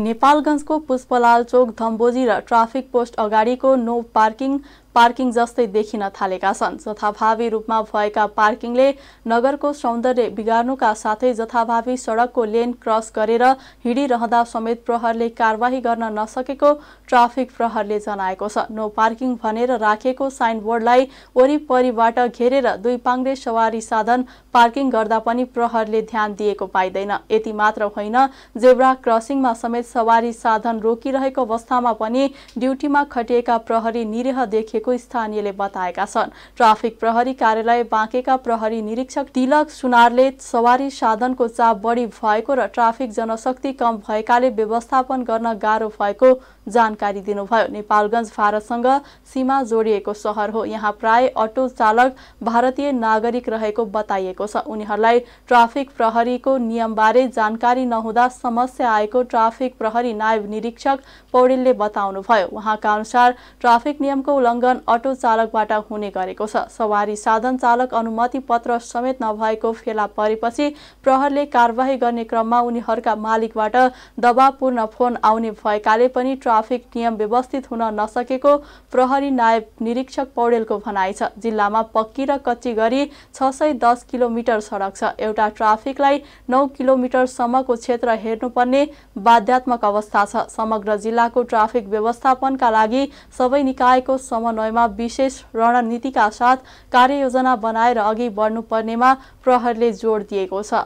नेपालगञ्जको पुष्पलाल चोक धम्बोजी र traffic post अगाडिको no parking parking जस्तै देखिन थालेका छन् जथाभावी रूपमा भएका पार्किङले नगरको सौन्दर्य बिगार्नुका साथै जथाभावी सडकको लेन क्रस गरेर हिँडिरहँदा समेत प्रहरले कारवाही गर्न नसकेको ट्राफिक प्रहरले जनाएको छ नो पार्किङ भनेर राखेको साइनबोर्डलाई वरिपरिबाट घेरेर दुई पाङ्ग्रे सवारी साधन पार्किङ गर्दा पनि प्रहरले ध्यान दिएको पाइँदैन यति मात्र होइन जेब्रा क्रसिङमा समेत सवारी साधन रोकिरहेको अवस्थामा पनि ड्युटीमा खटिएका प्रहरी निरीह देखे गरेको स्थानीयले बताएका छन् ट्राफिक प्रहरी कार्यालय बाँकेका प्रहरी निरीक्षक तिलक सुनारले सवारी साधनको चाप बढी भएको र ट्राफिक जनशक्ति कम भएकाले व्यवस्थापन गर्न गाह्रो भएको जानकारी दिनुभयो नेपालगञ्ज भारतसँग सीमा जोडिएको सहर हो यहाँ प्राय अटो चालक भारतीय नागरिक रहेको बताइएको छ उनीहरूलाई ट्राफिक प्रहरीको नियमबारे जानकारी नहुँदा समस्या आएको ट्राफिक प्रहरी नायब निरीक्षक पौडेलले बताउनुभयो उहाँका अनुसार ट्राफिक नियमको उल्लङ्घन सञ्चालन अटो चालकबाट हुने गरेको छ सवारी साधन चालक अनुमति पत्र समेत नभएको फेला परेपछि प्रहरले कारवाही गर्ने क्रममा उनीहरूका मालिकबाट दबावपूर्ण फोन आउने भएकाले पनि ट्राफिक नियम व्यवस्थित हुन नसकेको प्रहरी नायब निरीक्षक पौडेलको भनाइ छ जिल्लामा पक्की र कच्ची गरी छ सय दस किलोमिटर सडक छ एउटा ट्राफिकलाई नौ किलोमिटरसम्मको क्षेत्र हेर्नुपर्ने बाध्यात्मक अवस्था छ समग्र जिल्लाको ट्राफिक व्यवस्थापनका लागि सबै निकायको समन्वय समन्वयमा विशेष रणनीतिका साथ कार्ययोजना बनाएर अघि बढ्नुपर्नेमा प्रहरले जोड दिएको छ